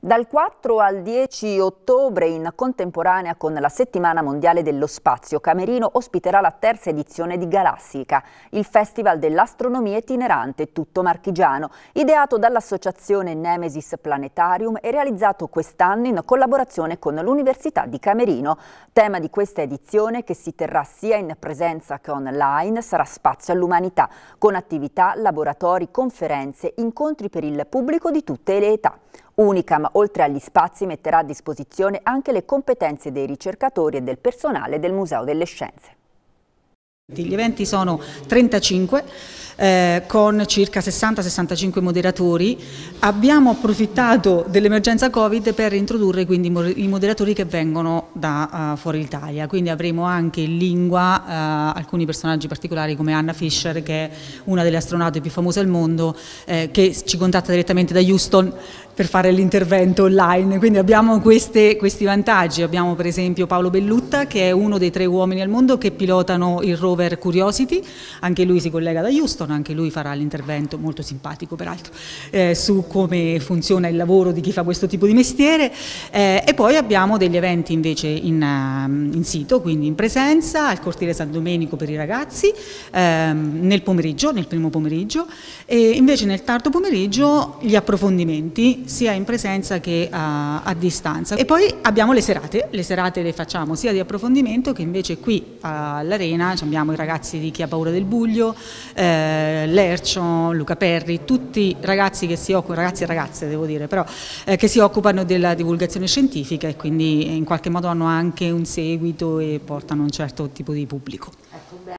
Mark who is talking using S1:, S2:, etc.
S1: Dal 4 al 10 ottobre, in contemporanea con la Settimana Mondiale dello Spazio, Camerino ospiterà la terza edizione di Galassica, il festival dell'astronomia itinerante tutto marchigiano, ideato dall'associazione Nemesis Planetarium e realizzato quest'anno in collaborazione con l'Università di Camerino. Tema di questa edizione, che si terrà sia in presenza che online, sarà spazio all'umanità, con attività, laboratori, conferenze, incontri per il pubblico di tutte le età. Unicam, oltre agli spazi, metterà a disposizione anche le competenze dei ricercatori e del personale del Museo delle Scienze.
S2: Gli eventi sono 35 eh, con circa 60-65 moderatori. Abbiamo approfittato dell'emergenza Covid per introdurre quindi i moderatori che vengono da uh, fuori l'Italia, quindi avremo anche in lingua uh, alcuni personaggi particolari come Anna Fischer che è una delle astronaute più famose al mondo eh, che ci contatta direttamente da Houston per fare l'intervento online. Quindi abbiamo queste, questi vantaggi. Abbiamo per esempio Paolo Bellutta che è uno dei tre uomini al mondo che pilotano il rover Curiosity, anche lui si collega da Houston, anche lui farà l'intervento molto simpatico peraltro eh, su come funziona il lavoro di chi fa questo tipo di mestiere eh, e poi abbiamo degli eventi invece in, ehm, in, sito, quindi in presenza al cortile San Domenico per i ragazzi ehm, nel pomeriggio, nel primo pomeriggio e invece nel tardo pomeriggio gli approfondimenti sia in presenza che a, a distanza. E poi abbiamo le serate, le serate le facciamo sia di approfondimento che invece qui all'Arena abbiamo i ragazzi di Chi ha paura del buio, eh, Lercio, Luca Perri, tutti ragazzi che si occupano, ragazzi e ragazze devo dire, però eh, che si occupano della divulgazione scientifica e quindi in qualche modo hanno anche un seguito e portano un certo tipo di pubblico.
S1: Ecco,